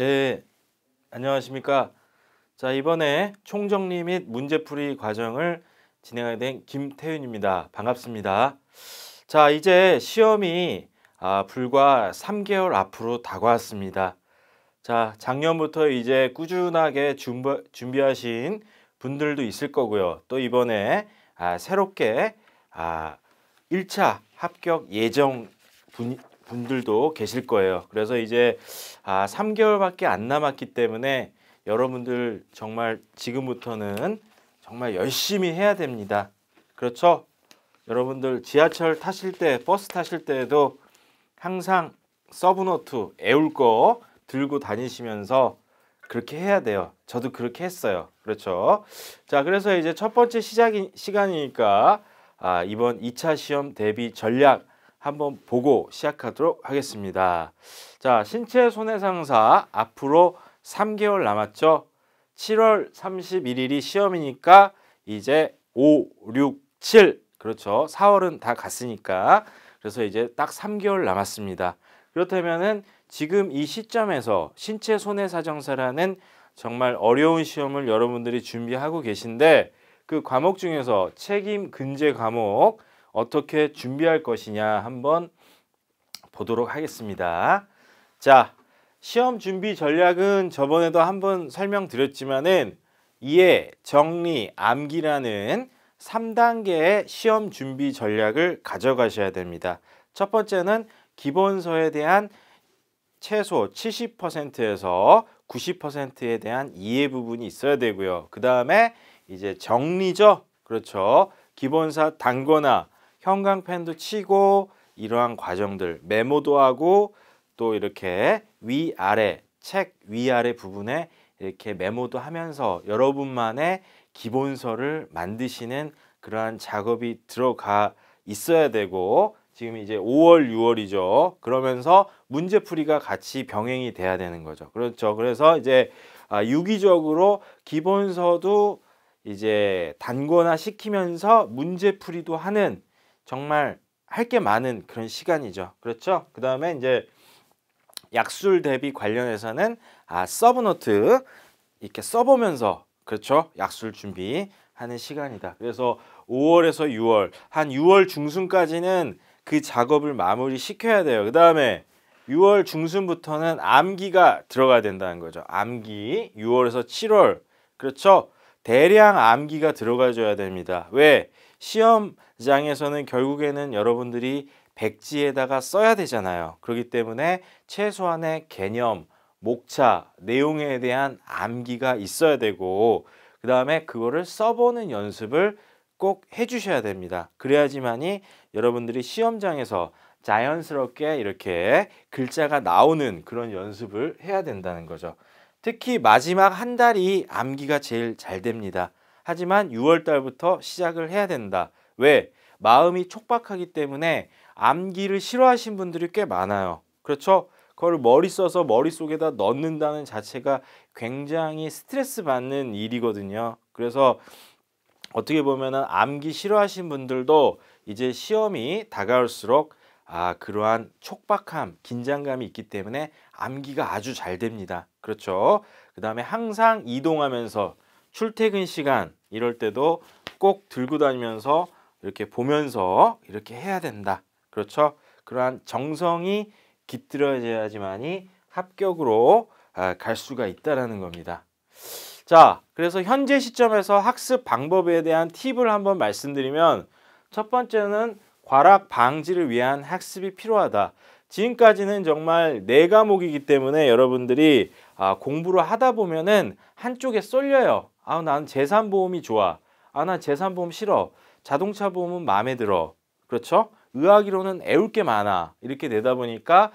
네, 안녕하십니까. 자, 이번에 총정리 및 문제풀이 과정을 진행하게 된 김태윤입니다. 반갑습니다. 자, 이제 시험이 아, 불과 3개월 앞으로 다가왔습니다. 자, 작년부터 이제 꾸준하게 준비, 준비하신 분들도 있을 거고요. 또 이번에 아, 새롭게 아, 1차 합격 예정 분, 분들도 계실 거예요. 그래서 이제 아, 3개월밖에 안 남았기 때문에 여러분들 정말 지금부터는 정말 열심히 해야 됩니다. 그렇죠? 여러분들 지하철 타실 때, 버스 타실 때에도 항상 서브노트 애울 거 들고 다니시면서 그렇게 해야 돼요. 저도 그렇게 했어요. 그렇죠? 자, 그래서 이제 첫 번째 시작 시간이니까 아, 이번 2차 시험 대비 전략 한번 보고 시작하도록 하겠습니다. 자, 신체 손해상사 앞으로 3개월 남았죠. 7월 31일이 시험이니까 이제 5, 6, 7 그렇죠. 4월은 다 갔으니까 그래서 이제 딱 3개월 남았습니다. 그렇다면은 지금 이 시점에서 신체 손해사정사라는 정말 어려운 시험을 여러분들이 준비하고 계신데 그 과목 중에서 책임 근제 과목 어떻게 준비할 것이냐 한번 보도록 하겠습니다. 자, 시험 준비 전략은 저번에도 한번 설명드렸지만은 이해, 정리, 암기라는 3단계의 시험 준비 전략을 가져가셔야 됩니다. 첫 번째는 기본서에 대한 최소 70%에서 90%에 대한 이해 부분이 있어야 되고요. 그 다음에 이제 정리죠. 그렇죠. 기본사 단거나 형광펜도 치고 이러한 과정들 메모도 하고 또 이렇게 위아래 책 위아래 부분에 이렇게 메모도 하면서 여러분만의 기본서를 만드시는 그러한 작업이 들어가 있어야 되고 지금 이제 5월 6월이죠 그러면서 문제풀이가 같이 병행이 돼야 되는 거죠 그렇죠 그래서 이제 아, 유기적으로 기본서도 이제 단권화 시키면서 문제풀이도 하는 정말 할 게 많은 그런 시간이죠. 그렇죠? 그 다음에 이제 약술 대비 관련해서는 아 서브노트 이렇게 써보면서 그렇죠? 약술 준비하는 시간이다. 그래서 5월에서 6월 한 6월 중순까지는 그 작업을 마무리 시켜야 돼요. 그 다음에 6월 중순부터는 암기가 들어가야 된다는 거죠. 암기 6월에서 7월 그렇죠? 대량 암기가 들어가줘야 됩니다. 왜? 시험 장에서는 결국에는 여러분들이 백지에다가 써야 되잖아요. 그렇기 때문에 최소한의 개념, 목차, 내용에 대한 암기가 있어야 되고 그 다음에 그거를 써보는 연습을 꼭 해주셔야 됩니다. 그래야지만이 여러분들이 시험장에서 자연스럽게 이렇게 글자가 나오는 그런 연습을 해야 된다는 거죠. 특히 마지막 한 달이 암기가 제일 잘 됩니다. 하지만 6월 달부터 시작을 해야 된다. 왜? 마음이 촉박하기 때문에 암기를 싫어하신 분들이 꽤 많아요. 그렇죠? 그걸 머리 써서 머릿속에다 넣는다는 자체가 굉장히 스트레스 받는 일이거든요. 그래서 어떻게 보면 암기 싫어하신 분들도 이제 시험이 다가올수록 아 그러한 촉박함, 긴장감이 있기 때문에 암기가 아주 잘 됩니다. 그렇죠? 그 다음에 항상 이동하면서 출퇴근 시간 이럴 때도 꼭 들고 다니면서 이렇게 보면서 이렇게 해야 된다. 그렇죠? 그러한 정성이 깃들어져야지만이 합격으로 아, 갈 수가 있다라는 겁니다. 자, 그래서 현재 시점에서 학습 방법에 대한 팁을 한번 말씀드리면 첫 번째는 과락 방지를 위한 학습이 필요하다. 지금까지는 정말 네 과목이기 때문에 여러분들이 아, 공부를 하다 보면은 한쪽에 쏠려요. 아, 난 재산보험이 좋아. 아, 난 재산보험 싫어. 자동차 보험은 마음에 들어. 그렇죠? 의학이론은 애울 게 많아. 이렇게 되다 보니까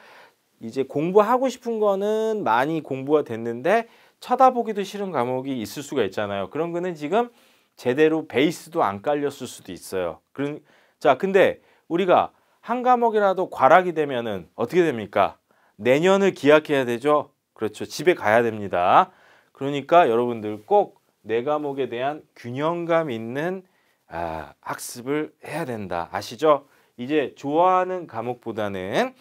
이제 공부하고 싶은 거는 많이 공부가 됐는데 쳐다보기도 싫은 과목이 있을 수가 있잖아요. 그런 거는 지금 제대로 베이스도 안 깔렸을 수도 있어요. 그런 자, 근데 우리가 한 과목이라도 과락이 되면은 어떻게 됩니까? 내년을 기약해야 되죠. 그렇죠. 집에 가야 됩니다. 그러니까 여러분들 꼭 내 과목에 대한 균형감 있는 아, 학습을 해야 된다. 아시죠? 이제 좋아하는 과목보다는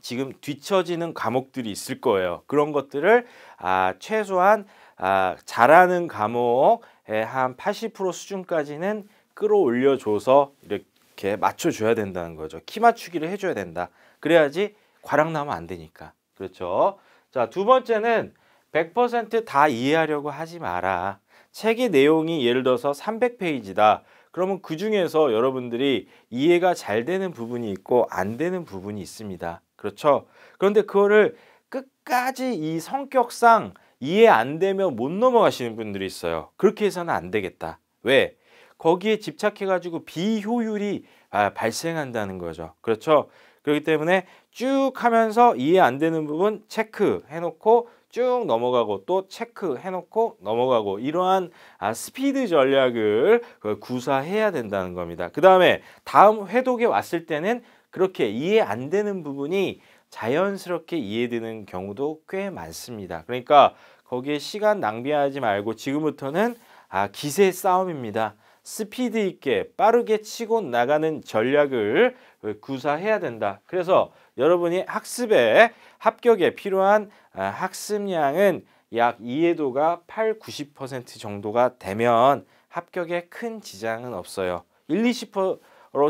지금 뒤처지는 과목들이 있을 거예요. 그런 것들을 아, 최소한 아, 잘하는 과목의 한 80% 수준까지는 끌어올려줘서 이렇게 맞춰줘야 된다는 거죠. 키 맞추기를 해줘야 된다. 그래야지 과락 나면 안 되니까. 그렇죠? 자, 두 번째는 100%다 이해하려고 하지 마라. 책의 내용이 예를 들어서 300페이지다. 그러면 그 중에서 여러분들이 이해가 잘 되는 부분이 있고 안 되는 부분이 있습니다. 그렇죠? 그런데 그거를 끝까지 이 성격상 이해 안 되면 못 넘어가시는 분들이 있어요. 그렇게 해서는 안 되겠다. 왜? 거기에 집착해가지고 비효율이 아, 발생한다는 거죠. 그렇죠? 그렇기 때문에 쭉 하면서 이해 안 되는 부분 체크 해놓고 쭉 넘어가고 또 체크해놓고 넘어가고 이러한 아, 스피드 전략을 그 구사해야 된다는 겁니다. 그 다음에 다음 회독에 왔을 때는 그렇게 이해 안 되는 부분이 자연스럽게 이해되는 경우도 꽤 많습니다. 그러니까 거기에 시간 낭비하지 말고 지금부터는 아, 기세 싸움입니다. 스피드 있게 빠르게 치고 나가는 전략을 구사해야 된다. 그래서 여러분이 학습에 합격에 필요한 아, 학습량은 약 이해도가 8, 90% 정도가 되면 합격에 큰 지장은 없어요. 1, 20%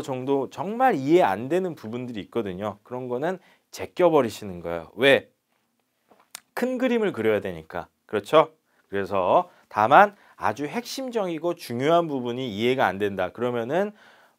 정도 정말 이해 안 되는 부분들이 있거든요. 그런 거는 제껴버리시는 거예요. 왜? 큰 그림을 그려야 되니까. 그렇죠? 그래서 다만 아주 핵심적이고 중요한 부분이 이해가 안 된다. 그러면은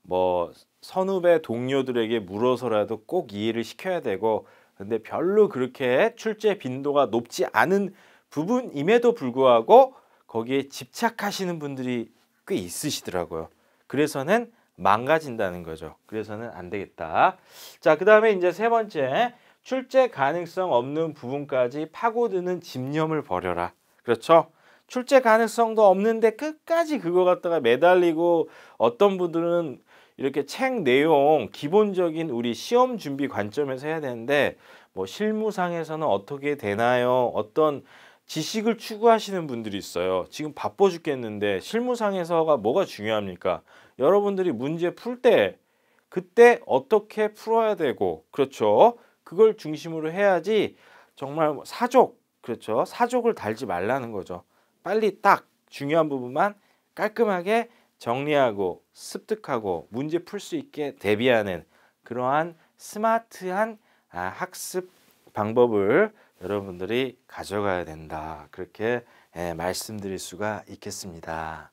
뭐 선후배 동료들에게 물어서라도 꼭 이해를 시켜야 되고 근데 별로 그렇게 출제 빈도가 높지 않은 부분임에도 불구하고 거기에 집착하시는 분들이 꽤 있으시더라고요. 그래서는 망가진다는 거죠. 그래서는 안 되겠다. 자, 그 다음에 이제 세 번째 출제 가능성 없는 부분까지 파고드는 집념을 버려라. 그렇죠? 출제 가능성도 없는데 끝까지 그거 갖다가 매달리고 어떤 분들은 이렇게 책 내용 기본적인 우리 시험 준비 관점에서 해야 되는데 뭐 실무상에서는 어떻게 되나요? 어떤 지식을 추구하시는 분들이 있어요. 지금 바빠 죽겠는데 실무상에서가 뭐가 중요합니까? 여러분들이 문제 풀 때 그때 어떻게 풀어야 되고 그렇죠. 그걸 중심으로 해야지 정말 사족 그렇죠. 사족을 달지 말라는 거죠. 빨리 딱 중요한 부분만 깔끔하게 정리하고 습득하고 문제 풀 수 있게 대비하는 그러한 스마트한 아, 학습 방법을 여러분들이 가져가야 된다. 그렇게 예, 말씀드릴 수가 있겠습니다.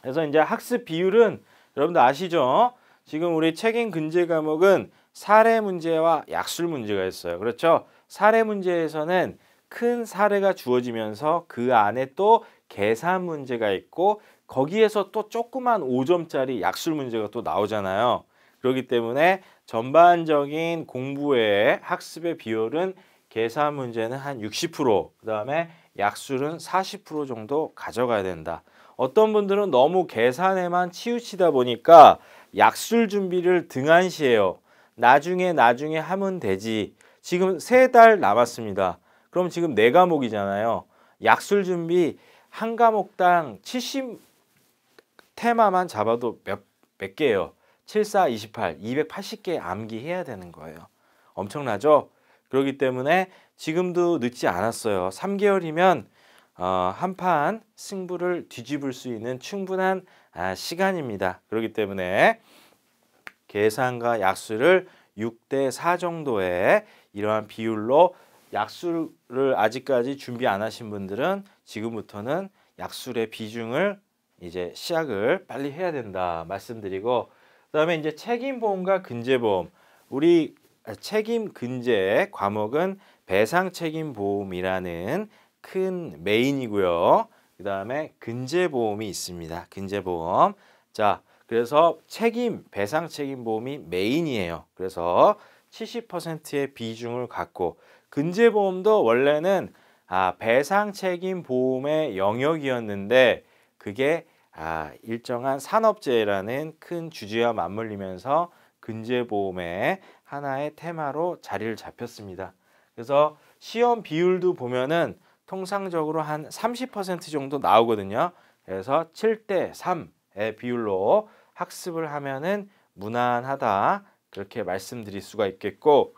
그래서 이제 학습 비율은 여러분들 아시죠? 지금 우리 책임 근제 과목은 사례 문제와 약술 문제가 있어요. 그렇죠? 사례 문제에서는 큰 사례가 주어지면서 그 안에 또 계산 문제가 있고 거기에서 또 조그만 5점짜리 약술 문제가 또 나오잖아요. 그렇기 때문에 전반적인 공부의 학습의 비율은 계산 문제는 한 60%, 그 다음에 약술은 40% 정도 가져가야 된다. 어떤 분들은 너무 계산에만 치우치다 보니까 약술 준비를 등한시해요. 나중에 나중에 하면 되지. 지금 세 달 남았습니다. 그럼 지금 네 과목이잖아요. 약술 준비 한 과목당 70 테마만 잡아도 몇, 몇 개예요. 74, 28, 280개 암기해야 되는 거예요. 엄청나죠? 그렇기 때문에 지금도 늦지 않았어요. 3개월이면 어, 한판 승부를 뒤집을 수 있는 충분한 아, 시간입니다. 그렇기 때문에 계산과 약수를 6대 4 정도의 이러한 비율로 약수를 아직까지 준비 안 하신 분들은 지금부터는 약술의 비중을 이제 시작을 빨리 해야 된다 말씀드리고 그다음에 이제 책임보험과 근제보험 우리 책임 근제 과목은 배상 책임 보험이라는 큰 메인이고요. 그다음에 근제 보험이 있습니다. 근제 보험. 자, 그래서 책임 배상 책임 보험이 메인이에요. 그래서 70%의 비중을 갖고 근제보험도 원래는 아, 배상 책임 보험의 영역이었는데 그게 아, 일정한 산업재해라는 큰 주제와 맞물리면서 근제보험의 하나의 테마로 자리를 잡혔습니다. 그래서 시험 비율도 보면은 통상적으로 한 30% 정도 나오거든요. 그래서 7대 3의 비율로 학습을 하면은 무난하다 그렇게 말씀드릴 수가 있겠고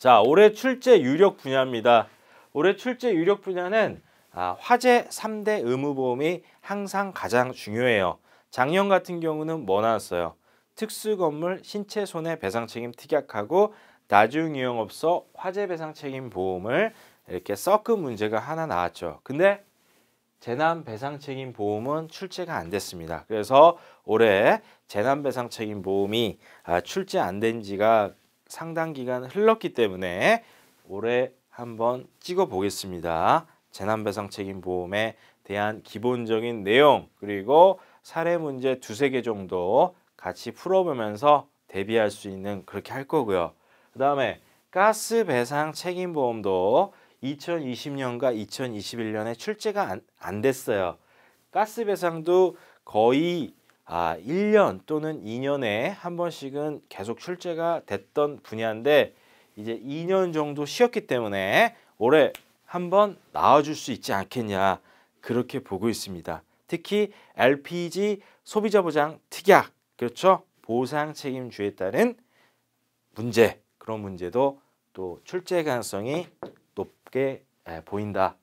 자, 올해 출제 유력 분야입니다. 올해 출제 유력 분야는 아, 화재 3대 의무보험이 항상 가장 중요해요. 작년 같은 경우는 뭐 나왔어요? 특수건물 신체 손해배상 책임 특약하고 나중이용업소 화재배상 책임 보험을 이렇게 섞은 문제가 하나 나왔죠. 근데 재난배상 책임 보험은 출제가 안 됐습니다. 그래서 올해 재난배상 책임 보험이 아, 출제 안 된 지가 상당 기간 흘렀기 때문에 올해 한번 찍어 보겠습니다. 재난배상 책임 보험에 대한 기본적인 내용 그리고 사례 문제 두세 개 정도 같이 풀어보면서 대비할 수 있는 그렇게 할 거고요. 그 다음에 가스 배상 책임 보험도 2020년과 2021년에 출제가 안, 안 됐어요. 가스 배상도 거의 아, 1년 또는 2년에 한 번씩은 계속 출제가 됐던 분야인데 이제 2년 정도 쉬었기 때문에 올해 한 번 나와줄 수 있지 않겠냐 그렇게 보고 있습니다. 특히 LPG 소비자 보장 특약 그렇죠 보상 책임주에 따른 문제 그런 문제도 또 출제 가능성이 높게 예, 보인다.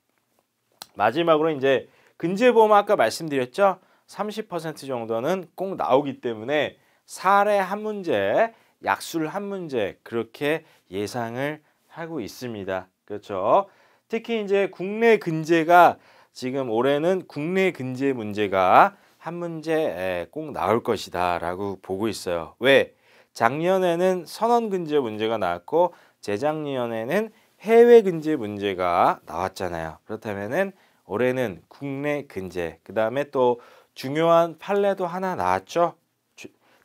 마지막으로 이제 근제보험 아까 말씀드렸죠 30% 정도는 꼭 나오기 때문에 사례 한 문제, 약술 한 문제 그렇게 예상을 하고 있습니다. 그렇죠? 특히 이제 국내 근제가 지금 올해는 국내 근제 문제가 한 문제 꼭 나올 것이다 라고 보고 있어요. 왜? 작년에는 선언 근제 문제가 나왔고 재작년에는 해외 근제 문제가 나왔잖아요. 그렇다면 올해는 국내 근제, 그 다음에 또 중요한 판례도 하나 나왔죠.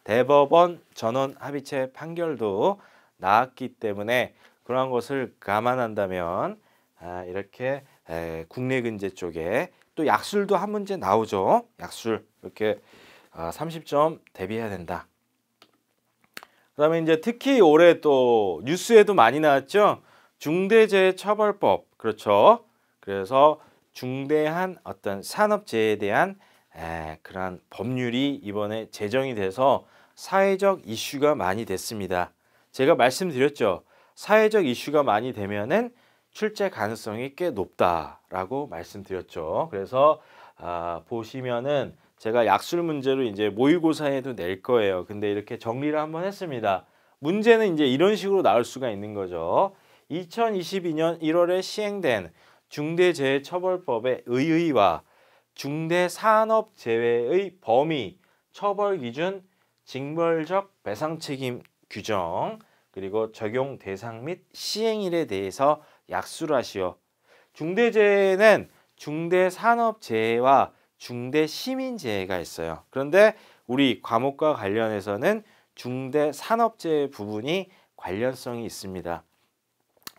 대법원 전원 합의체 판결도 나왔기 때문에 그러한 것을 감안한다면 아, 이렇게 에, 국내 근제 쪽에 또 약술도 한 문제 나오죠. 약술 이렇게 아, 30점 대비해야 된다. 그다음에 이제 특히 올해 또 뉴스에도 많이 나왔죠. 중대재해처벌법 그렇죠. 그래서 중대한 어떤 산업재해에 대한 에, 그러한 법률이 이번에 제정이 돼서 사회적 이슈가 많이 됐습니다. 제가 말씀드렸죠. 사회적 이슈가 많이 되면은 출제 가능성이 꽤 높다라고 말씀드렸죠. 그래서 아, 보시면은 제가 약술 문제로 이제 모의고사에도 낼 거예요. 근데 이렇게 정리를 한번 했습니다. 문제는 이제 이런 식으로 나올 수가 있는 거죠. 2022년 1월에 시행된 중대재해처벌법의 의의와 중대산업 재해의 범위, 처벌 기준, 징벌적 배상 책임 규정, 그리고 적용 대상 및 시행일에 대해서 약수하시오. 중대재해는 중대산업재해와 중대시민재해가 있어요. 그런데 우리 과목과 관련해서는 중대산업재해 부분이 관련성이 있습니다.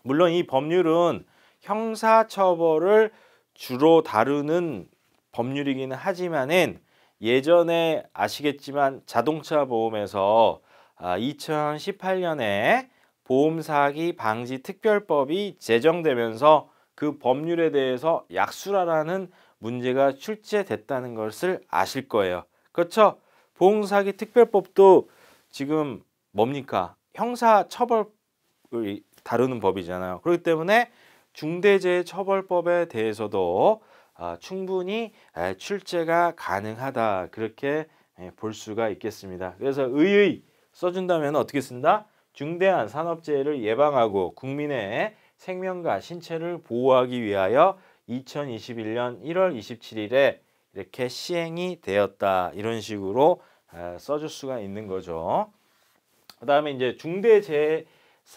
물론 이 법률은 형사처벌을 주로 다루는 법률이기는 하지만은 예전에 아시겠지만 자동차 보험에서 2018년에 아, 보험 사기 방지 특별법이 제정되면서 그 법률에 대해서 약수라라는 문제가 출제됐다는 것을 아실 거예요. 그렇죠? 보험 사기 특별법도 지금 뭡니까? 형사 처벌을 다루는 법이잖아요. 그렇기 때문에 중대재해처벌법에 대해서도 아, 충분히 출제가 가능하다 그렇게 볼 수가 있겠습니다. 그래서 의의 써준다면 어떻게 쓴다? 중대한 산업재해를 예방하고 국민의 생명과 신체를 보호하기 위하여 2021년 1월 27일에 이렇게 시행이 되었다 이런 식으로 써줄 수가 있는 거죠. 그 다음에 이제 중대재해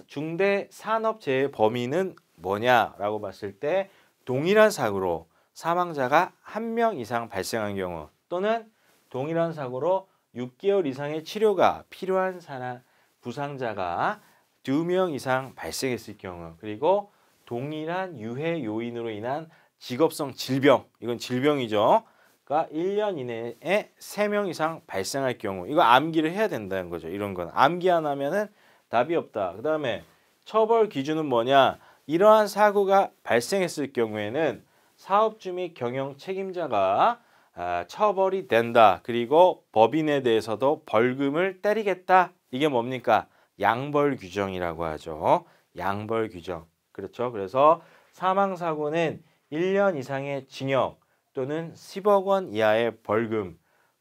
중대 산업재해 범위는 뭐냐라고 봤을 때 동일한 사고로 사망자가 한 명 이상 발생한 경우 또는 동일한 사고로 6개월 이상의 치료가 필요한 사람 부상자가 2명 이상 발생했을 경우 그리고 동일한 유해 요인으로 인한 직업성 질병 이건 질병이죠. 가 그러니까 1년 이내에 3명 이상 발생할 경우 이거 암기를 해야 된다는 거죠. 이런 건 암기 안 하면은 답이 없다. 그 다음에 처벌 기준은 뭐냐 이러한 사고가 발생했을 경우에는 사업주 및 경영 책임자가 아, 처벌이 된다. 그리고 법인에 대해서도 벌금을 때리겠다. 이게 뭡니까? 양벌 규정이라고 하죠. 양벌 규정. 그렇죠. 그래서 사망 사고는 1년 이상의 징역 또는 10억 원 이하의 벌금,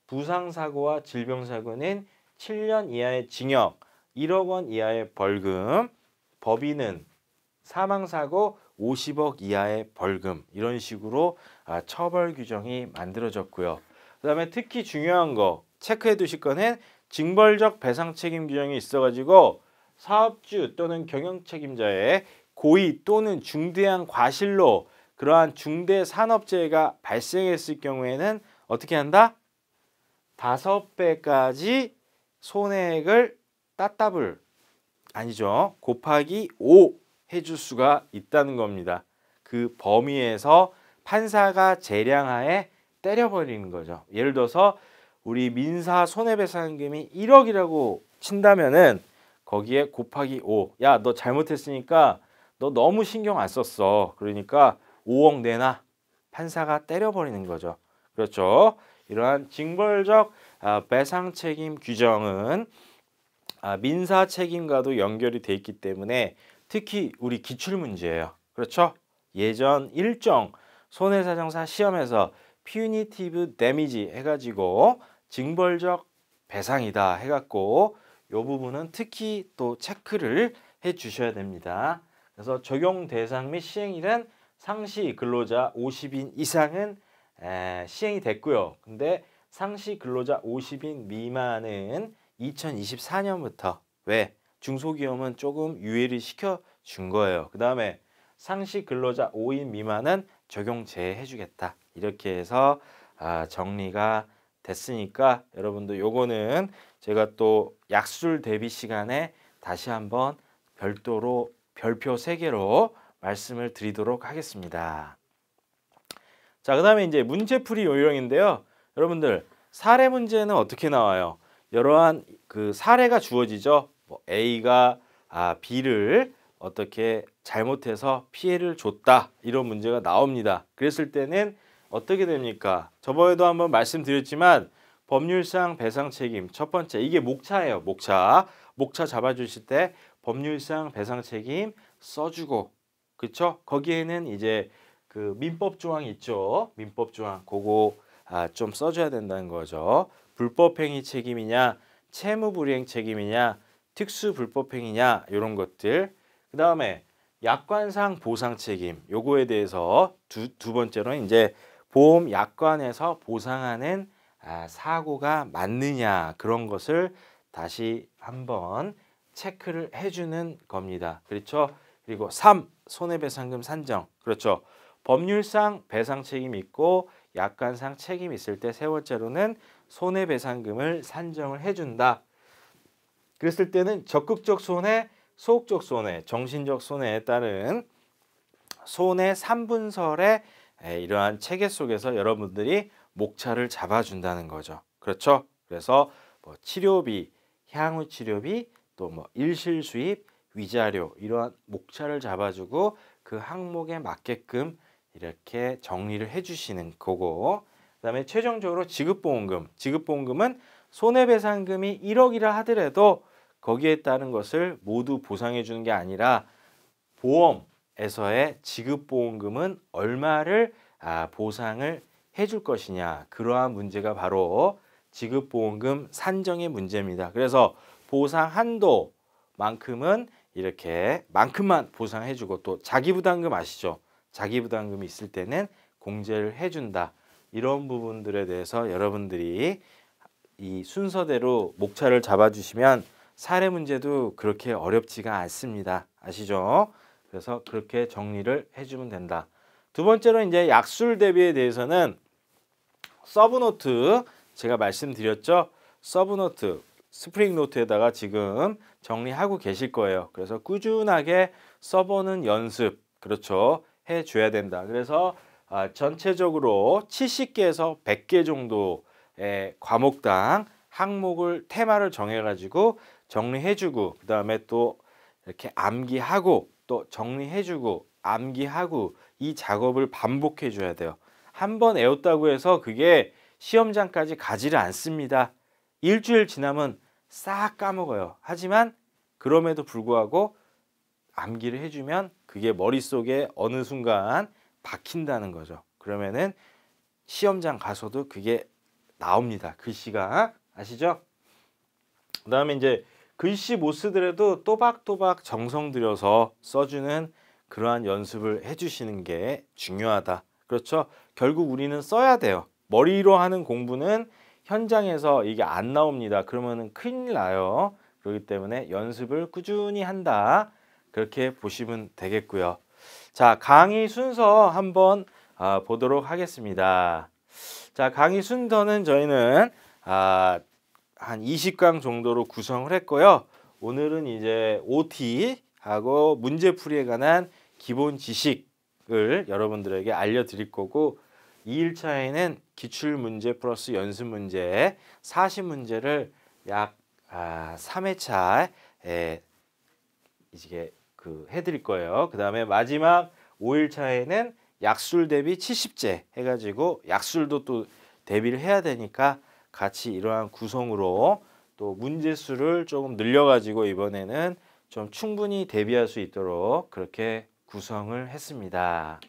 부상 사고와 질병 사고는 7년 이하의 징역, 1억 원 이하의 벌금, 법인은 사망 사고 50억 이하의 벌금 이런 식으로 아, 처벌 규정이 만들어졌고요. 그다음에 특히 중요한 거 체크해 두실 거는 징벌적 배상 책임 규정이 있어가지고 사업주 또는 경영 책임자의 고의 또는 중대한 과실로 그러한 중대 산업재해가 발생했을 경우에는 어떻게 한다? 다섯 배까지 손해액을 따따블 아니죠. 곱하기 5 해줄 수가 있다는 겁니다. 그 범위에서 판사가 재량하에 때려버리는 거죠. 예를 들어서 우리 민사 손해배상금이 1억이라고 친다면은 거기에 곱하기 5. 야, 너 잘못했으니까 너 너무 신경 안 썼어. 그러니까 5억 내놔. 판사가 때려버리는 거죠. 그렇죠. 이러한 징벌적 아, 배상 책임 규정은 아, 민사 책임과도 연결이 돼 있기 때문에 특히 우리 기출문제예요. 그렇죠? 예전 일정 손해사정사 시험에서 punitive damage 해가지고 징벌적 배상이다 해갖고 요 부분은 특히 또 체크를 해 주셔야 됩니다. 그래서 적용 대상 및 시행일은 상시 근로자 50인 이상은 에, 시행이 됐고요. 근데 상시 근로자 50인 미만은 2024년부터 왜 중소기업은 조금 유예를 시켜준 거예요. 그 다음에 상시 근로자 5인 미만은 적용 제해 주겠다. 이렇게 해서 아, 정리가 됐으니까 여러분도 요거는 제가 또 약술 대비 시간에 다시 한번 별도로 별표 3개로 말씀을 드리도록 하겠습니다. 자, 그 다음에 이제 문제풀이 요령인데요. 여러분들 사례 문제는 어떻게 나와요? 여러한 그 사례가 주어지죠. 뭐 A가 아, B를 어떻게 잘못해서 피해를 줬다 이런 문제가 나옵니다. 그랬을 때는 어떻게 됩니까? 저번에도 한번 말씀드렸지만 법률상 배상 책임 첫 번째 이게 목차예요. 목차 목차 잡아주실 때 법률상 배상 책임 써주고 그쵸? 거기에는 이제 그 민법 조항 있죠. 민법 조항 그거 아, 좀 써줘야 된다는 거죠. 불법 행위 책임이냐 채무불이행 책임이냐 특수 불법행위냐 이런 것들 그 다음에 약관상 보상 책임 요거에 대해서 두, 두 번째로는 이제 보험 약관에서 보상하는 아, 사고가 맞느냐 그런 것을 다시 한번 체크를 해주는 겁니다. 그렇죠? 그리고 3. 손해배상금 산정 그렇죠. 법률상 배상 책임이 있고 약관상 책임이 있을 때 세 번째로는 손해배상금을 산정을 해준다. 그랬을 때는 적극적 손해, 소극적 손해, 정신적 손해에 따른 손해 3분설의 이러한 체계 속에서 여러분들이 목차를 잡아준다는 거죠. 그렇죠? 그래서 뭐 치료비, 향후 치료비, 또 뭐 일실 수입, 위자료 이러한 목차를 잡아주고 그 항목에 맞게끔 이렇게 정리를 해주시는 거고 그다음에 최종적으로 지급보험금, 지급보험금은 손해배상금이 1억이라 하더라도 거기에 따른 것을 모두 보상해 주는 게 아니라 보험에서의 지급보험금은 얼마를 아, 보상을 해 줄 것이냐 그러한 문제가 바로 지급보험금 산정의 문제입니다. 그래서 보상 한도만큼은 이렇게 만큼만 보상해 주고 또 자기부담금 아시죠? 자기부담금이 있을 때는 공제를 해준다. 이런 부분들에 대해서 여러분들이 이 순서대로 목차를 잡아주시면 사례 문제도 그렇게 어렵지가 않습니다. 아시죠? 그래서 그렇게 정리를 해주면 된다. 두 번째로 이제 약술 대비에 대해서는 서브노트 제가 말씀드렸죠. 서브노트 스프링 노트에다가 지금 정리하고 계실 거예요. 그래서 꾸준하게 써보는 연습 그렇죠 해줘야 된다. 그래서 아, 전체적으로 70개에서 100개 정도의 과목당 항목을 테마를 정해가지고 정리해주고 그 다음에 또 이렇게 암기하고 또 정리해주고 암기하고 이 작업을 반복해줘야 돼요. 한번외웠다고 해서 그게 시험장까지 가지를 않습니다. 일주일 지나면 싹 까먹어요. 하지만 그럼에도 불구하고 암기를 해주면 그게 머릿속에 어느 순간 박힌다는 거죠. 그러면은 시험장 가서도 그게 나옵니다. 글씨가 그 아시죠? 그 다음에 이제 글씨 못 쓰더라도 또박또박 정성 들여서 써주는 그러한 연습을 해주시는 게 중요하다. 그렇죠? 결국 우리는 써야 돼요. 머리로 하는 공부는 현장에서 이게 안 나옵니다. 그러면 큰일 나요. 그렇기 때문에 연습을 꾸준히 한다. 그렇게 보시면 되겠고요. 자, 강의 순서 한번 아, 보도록 하겠습니다. 자, 강의 순서는 저희는 아, 한 20강 정도로 구성을 했고요. 오늘은 이제 OT하고 문제풀이에 관한 기본 지식을 여러분들에게 알려드릴 거고 2일차에는 기출문제 플러스 연습문제 40문제를 약 아, 3회차에 이제그 해드릴 거예요. 그 다음에 마지막 5일차에는 약술 대비 70제 해가지고 약술도 또 대비를 해야 되니까 같이 이러한 구성으로 또 문제 수를 조금 늘려가지고 이번에는 좀 충분히 대비할 수 있도록 그렇게 구성을 했습니다.